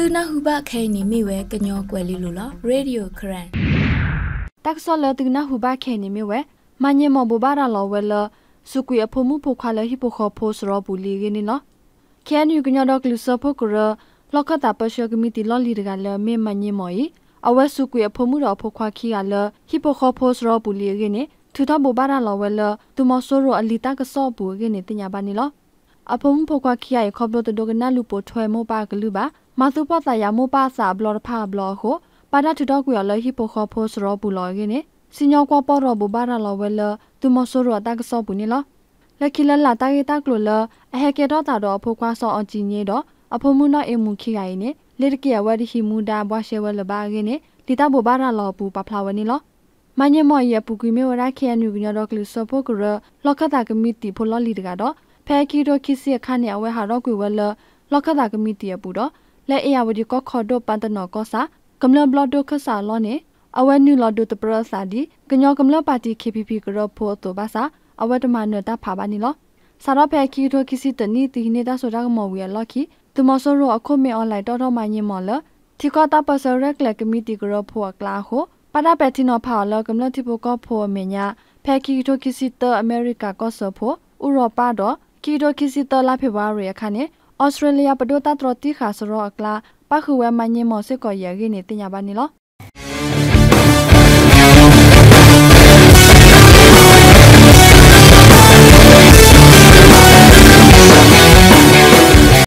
သူနာဟုဘခဲနေမိဝဲကညောကွယ်လီလိုလားရေဒီယိုခရန်တက်ဆော်လသူနာဟုဘခဲနေမိဝဲမညေမဘဘာရာလောဝဲလစုကွေအဖိုမှုဖိုခါလဟိပိုခဖိုစရဘူလီရင်းနော်ခဲနူကညောတော့ကလူဆဖိုကရလောက်ခတာပရှောကမီတီလော်လီရကလမေမညေမော်ဤအဝဲစုကွေအဖိုမှုတော်ဖိုခွာခီကလဟိပိုခဖိုစရဘူလီရင်းထူထဘဘာရာလောဝဲလသူမဆိုးရအလီတာကဆော့ဘူရင်းတင်ညာပါနေလောအဖုံဖိုခွာခီရခဘလို့တဒိုကနာလူပိုထွဲမောပါကလူပါမာသူပတယာမူပါစာဘလော်ဖာဘလော်ကိုပါဒထူတော့ကွေလဟိပိုခဖိုးစရောဘူးလော်ကင်းနေစညောကပေါ်တော့ဘူဘာရလော်ဝဲလသူမဆိုရတာကစောဘူးနေလားလက်ခိလလာတာရတာကလိုလအဟကေတော့တာတော့ဖိုးခွာဆောအကြည့်ညေတော့အဖိုးမှုနော်အမှုခိရိုင်နေလေတကရဝဒဟိမူဒါဘွားရှဲဝဲလဘာကင်းနေဒီတာဘူဘာရလော်ဘူးပဖလာဝဲနေလားမညမော်ရပူကီမေဝရခဲနူကညတော့ကလစပိုကရလောက်ခတာကမတီဖိုလော်လီတကတော့ဖဲကီတော့ခိစီအခါနေအဝဲဟာတော့ကွေဝဲလလောက်ခတာကမတီရပူတော့လက်အေယဝဒီကောခေါ်ဒိုပန်တနောကောစာကမ္လဘလဒိုခဆာလောနေအဝဲနူလောဒိုတပရစာဒီကညောကမ္လပါတီ KPP ကရောဖိုတိုဘာစာအဝဲတမနတာဖာပါနီလောစာရဖဲကီတိုကီစီတနီတီနေတာဆိုတာကမော်ဝီလော်ခီသူမဆိုရောအခုမေအွန်လိုင်းတော်တော်မညင်မော်လတီကတာပစရက်ကလကမီတီကရောဖိုကလာဟိုပဒပက်တီနောဖာလောကမ္လတီပိုကောဖိုမေညာဖဲကီတိုကီစီတအမေရိကကော့ဆောဖိုဥရောပတော့ကီတိုကီစီတလာဖေဘာရီအခါနဲ့ဩစတြေးလျပဒိုတာတရတိခါဆရောအကလာပခုဝဲမညင်မောစစ်ကော်ရရနေတင်ညာပါနေလော